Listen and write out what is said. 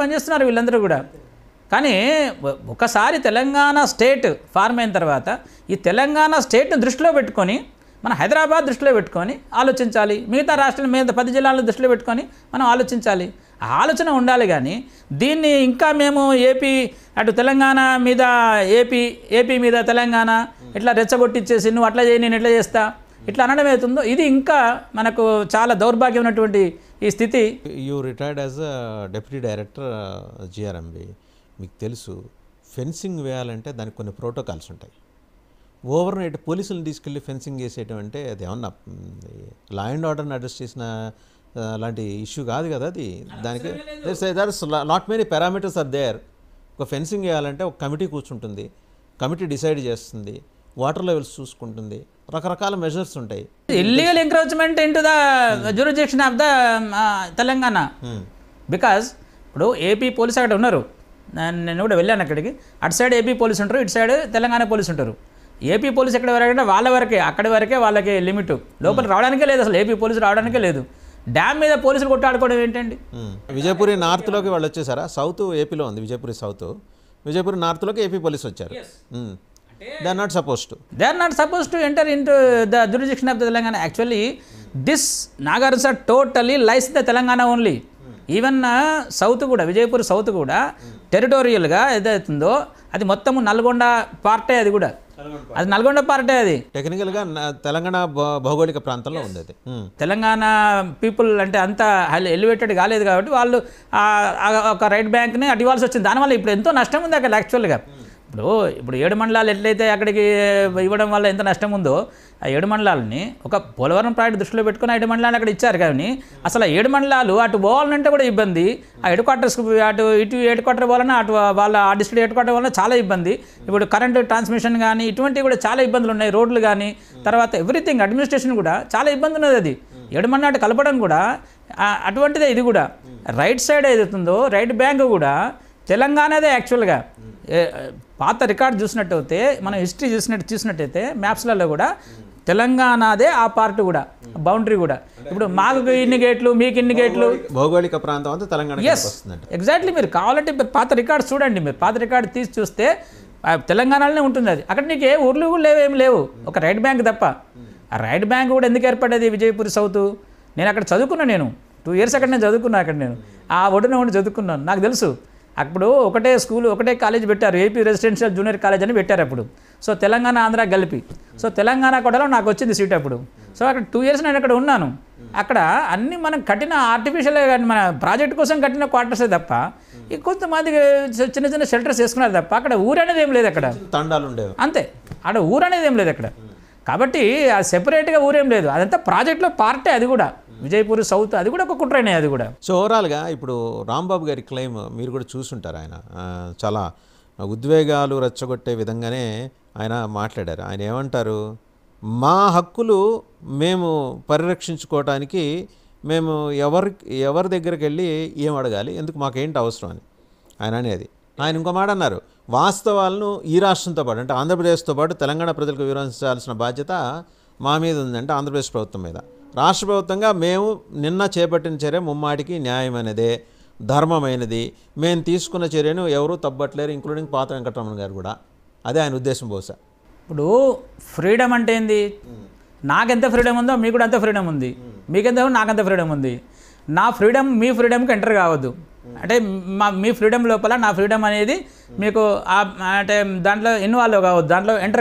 పనిచేస్తున్నారు వీళ్ళందరూ కూడా కానీ ఒకసారి తెలంగాణ స్టేట్ ఫార్మ్ అయిన తర్వాత ఈ తెలంగాణ స్టేట్ని దృష్టిలో పెట్టుకొని మన హైదరాబాద్ దృష్టిలో పెట్టుకొని ఆలోచించాలి మిగతా రాష్ట్రం మిగతా పది జిల్లాలను దృష్టిలో పెట్టుకొని మనం ఆలోచించాలి ఆలోచన ఉండాలి కానీ దీన్ని ఇంకా మేము ఏపీ అటు తెలంగాణ మీద ఏపీ ఏపీ మీద తెలంగాణ ఇట్లా రెచ్చగొట్టిచ్చేసి నువ్వు అట్లా చేయి నేను ఎట్లా చేస్తా ఇట్లా అనడం అవుతుందో ఇది ఇంకా మనకు చాలా దౌర్భాగ్యమైనటువంటి ఈ స్థితి you retired as a deputy director GRMB మీకు తెలుసు ఫెన్సింగ్ వేయాలంటే దానికి కొన్ని ప్రోటోకాల్స్ ఉంటాయి ఓవర్ నైట్ పోలీసులను తీసుకెళ్ళి ఫెన్సింగ్ చేసేయటం అంటే అది ఏమన్నా లా అండ్ ఆర్డర్ని అడ్రస్ చేసిన అలాంటి ఇష్యూ కాదు కదా అది దానికి not many parameters are there ఒక ఫెన్సింగ్ వేయాలంటే ఒక కమిటీ కూర్చుంటుంది కమిటీ డిసైడ్ చేస్తుంది వాటర్ లెవెల్స్ చూసుకుంటుంది రకరకాల మెజర్స్ ఉంటాయి illegal encroachment into the jurisdiction of the Telangana because hmm. ఇప్పుడు ఏపీ పోలీస్ అక్కడ ఉన్నారు నేను కూడా వెళ్ళాను అక్కడికి అటు సైడ్ ఏపీ పోలీస్ ఉంటారు ఇటు సైడ్ తెలంగాణ పోలీస్ ఉంటారు ఏపీ పోలీస్ ఎక్కడ వరకంటే వాళ్ళ వరకే అక్కడి వరకే వాళ్ళకి లిమిట్ లోపల hmm. రావడానికే లేదు అసలు ఏపీ పోలీసు రావడానికే లేదు డ్యామ్ మీద పోలీసులు కొట్టాడుకోవడం ఏంటండి hmm. విజయపురి నార్త్లోకి వాళ్ళు వచ్చేసారా సౌత్ ఏపీలో ఉంది విజయపురి సౌత్ విజయపురి నార్త్లోకి ఏపీ పోలీస్ వచ్చారు they not suppose to they are not suppose to enter into the jurisdiction of the Telangana actually this Nagarjuna sir totally lies the Telangana only even south కూడా విజయపూర్ సౌత్ కూడా టెరిటోరియల్గా ఏదైతుందో అది మొత్తము నల్గొండ పార్టే అది కూడా అది నల్గొండ పార్టే అది టెక్నికల్గా తెలంగాణ భౌగోళిక ప్రాంతంలో ఉంది అది hmm. తెలంగాణ పీపుల్ అంటే అంత ఎలివేటెడ్ కాలేదు కాబట్టి వాళ్ళు ఒక రైట్ బ్యాంక్ని ఇవ్వాల్సి వచ్చింది దానివల్ల ఇప్పుడు ఎంతో నష్టం ఉంది అక్కడ యాక్చువల్గా ఇప్పుడు ఇప్పుడు ఏడు మండలాలు ఎట్లయితే అక్కడికి ఇవ్వడం వల్ల ఎంత నష్టం ఉందో ఆ ఏడు మండలాలని ఒక పోలవరం ప్రాజెక్టు దృష్టిలో పెట్టుకుని ఆ ఏడు మండలాన్ని అక్కడ ఇచ్చారు కానీ అసలు ఆ ఏడు మండలాలు అటు పోవాలంటే కూడా ఇబ్బంది ఆ హెడ్ క్వార్టర్స్కి అటు ఇటు హెడ్ క్వార్టర్ వలన అటు వాళ్ళ ఆ డిస్ట్రిక్ట్ హెడ్ క్వార్టర్ వలన చాలా ఇబ్బంది ఇప్పుడు కరెంటు ట్రాన్స్మిషన్ కానీ ఇటువంటివి కూడా చాలా ఇబ్బందులు ఉన్నాయి రోడ్లు కానీ తర్వాత ఎవ్రీథింగ్ అడ్మినిస్ట్రేషన్ కూడా చాలా ఇబ్బంది ఉన్నది అది ఏడు ఏడుమన్నాటి కలపడం కూడా అటువంటిదే ఇది కూడా రైట్ సైడ్ ఏదైతుందో రైట్ బ్యాంక్ కూడా తెలంగాణదే యాక్చువల్గా పాత రికార్డు చూసినట్టయితే మనం హిస్టరీ చూసినట్టు చూసినట్టయితే మ్యాప్స్లలో కూడా తెలంగాణదే ఆ పార్ట్ కూడా బౌండరీ కూడా ఇప్పుడు మాకు ఇన్ని గేట్లు మీకు ఇన్ని గేట్లు భౌగోళిక ప్రాంతం అంతా తెలంగాణ ఎస్ ఎగ్జాక్ట్లీ మీరు కావాలంటే పాత రికార్డు చూడండి మీరు పాత రికార్డు తీసి చూస్తే తెలంగాణలోనే ఉంటుంది అది అక్కడ నీకు ఏ ఊర్లు కూడా లేవు ఏం లేవు ఒక రైట్ బ్యాంక్ తప్ప ఆ రైట్ బ్యాంక్ కూడా ఎందుకు ఏర్పడేది విజయపూర్ సౌత్ నేను అక్కడ చదువుకున్నాను నేను టూ ఇయర్స్ అక్కడ నేను చదువుకున్నాను అక్కడ నేను ఆ ఒడిన ఉండి చదువుకున్నాను నాకు తెలుసు అప్పుడు ఒకటే స్కూల్ ఒకటే కాలేజ్ పెట్టారు ఏపీ రెసిడెన్షియల్ జూనియర్ కాలేజ్ అని పెట్టారు అప్పుడు సో తెలంగాణ ఆంధ్ర కలిపి సో తెలంగాణ కోటలో నాకు వచ్చింది సీట్ అప్పుడు సో అక్కడ టూ ఇయర్స్ నేను అక్కడ ఉన్నాను అక్కడ అన్ని మనం కట్టిన ఆర్టిఫిషియల్ మన ప్రాజెక్ట్ కోసం కట్టిన క్వార్టర్సే తప్ప ఈ కొంతమంది చిన్న చిన్న షెల్టర్స్ వేసుకున్నారు తప్ప అక్కడ ఊరు అనేది ఏం లేదు అక్కడ తండాలు ఉండేవి అంతే అక్కడ ఊరు అనేది ఏం లేదు అక్కడ కాబట్టి సెపరేట్గా ఊరేం లేదు అదంతా ప్రాజెక్ట్లో పార్టే అది కూడా విజయపూర్ సౌత్ అది కూడా ఒక కుట్రనే అది కూడా సో ఓవరాల్గా ఇప్పుడు రాంబాబు గారి క్లెయిమ్ మీరు కూడా చూసుంటారు ఆయన చాలా ఉద్వేగాలు రెచ్చగొట్టే విధంగానే ఆయన మాట్లాడారు ఆయన ఏమంటారు మా హక్కులు మేము పరిరక్షించుకోవటానికి మేము ఎవరి ఎవరి దగ్గరికి వెళ్ళి ఏం అడగాలి ఎందుకు మాకేంటి అవసరం అని ఆయన అనేది ఆయన ఇంకో మాట అన్నారు వాస్తవాలను ఈ రాష్ట్రంతో పాటు అంటే ఆంధ్రప్రదేశ్తో పాటు తెలంగాణ ప్రజలకు వివరించాల్సిన బాధ్యత మా మీద ఉందంటే ఆంధ్రప్రదేశ్ ప్రభుత్వం మీద రాష్ట్ర ప్రభుత్వంగా మేము నిన్న చేపట్టిన చర్య ముమ్మాటికి న్యాయమైనదే ధర్మమైనది మేము తీసుకున్న చర్యను ఎవరూ తప్పట్లేరు ఇంక్లూడింగ్ పాత వెంకటరమణ గారు కూడా అదే ఆయన ఉద్దేశం బహుశా ఇప్పుడు ఫ్రీడమ్ అంటే ఏంది నాకెంత ఫ్రీడమ్ ఉందో మీకు కూడా అంత ఫ్రీడమ్ ఉంది మీకెంత నాకెంత ఫ్రీడమ్ ఉంది నా ఫ్రీడమ్ మీ ఫ్రీడమ్కి ఎంటర్ కావద్దు అంటే మా మీ ఫ్రీడమ్ లోపల నా ఫ్రీడమ్ అనేది మీకు అంటే దాంట్లో ఇన్వాల్వ్ కావద్దు దాంట్లో ఎంటర్